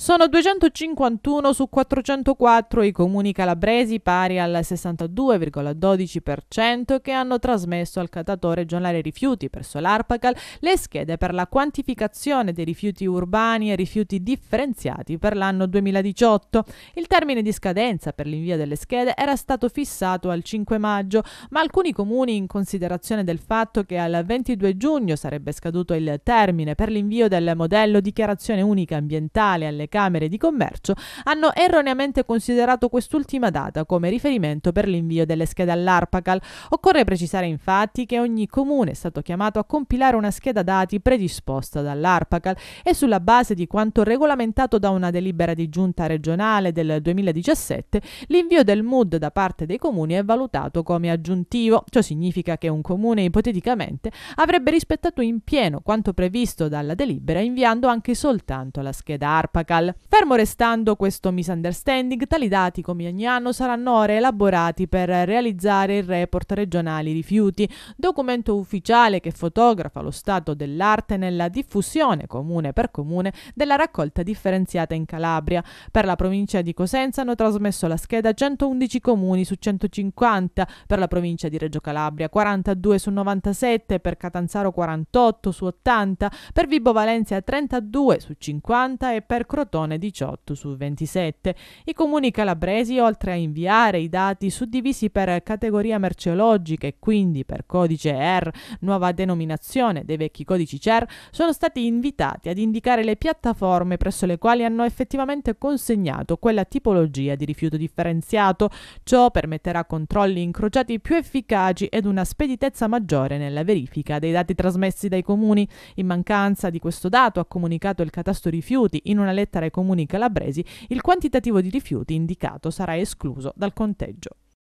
Sono 251 su 404 i comuni calabresi, pari al 62,12%, che hanno trasmesso al catatore giornale rifiuti presso l'Arpacal le schede per la quantificazione dei rifiuti urbani e rifiuti differenziati per l'anno 2018. Il termine di scadenza per l'invio delle schede era stato fissato al 5 maggio, ma alcuni comuni, in considerazione del fatto che al 22 giugno sarebbe scaduto il termine per l'invio del modello dichiarazione unica ambientale alle Camere di Commercio hanno erroneamente considerato quest'ultima data come riferimento per l'invio delle schede all'ARPACAL. Occorre precisare infatti che ogni comune è stato chiamato a compilare una scheda dati predisposta dall'ARPACAL e sulla base di quanto regolamentato da una delibera di giunta regionale del 2017, l'invio del MUD da parte dei comuni è valutato come aggiuntivo. Ciò significa che un comune ipoteticamente avrebbe rispettato in pieno quanto previsto dalla delibera inviando anche soltanto la scheda ARPACAL. Montreal. Fermo restando questo misunderstanding, tali dati come ogni anno saranno ora elaborati per realizzare il report regionali rifiuti, documento ufficiale che fotografa lo stato dell'arte nella diffusione comune per comune della raccolta differenziata in Calabria. Per la provincia di Cosenza hanno trasmesso la scheda 111 comuni su 150, per la provincia di Reggio Calabria 42 su 97, per Catanzaro 48 su 80, per Vibo Valencia 32 su 50 e per Croce Crotone 18 su 27. I comuni calabresi, oltre a inviare i dati suddivisi per categoria merceologica e quindi per codice R, nuova denominazione dei vecchi codici CER, sono stati invitati ad indicare le piattaforme presso le quali hanno effettivamente consegnato quella tipologia di rifiuto differenziato. Ciò permetterà controlli incrociati più efficaci ed una speditezza maggiore nella verifica dei dati trasmessi dai comuni. In mancanza di questo dato, ha comunicato il catasto rifiuti in una lettera lettera ai comuni calabresi il quantitativo di rifiuti indicato sarà escluso dal conteggio.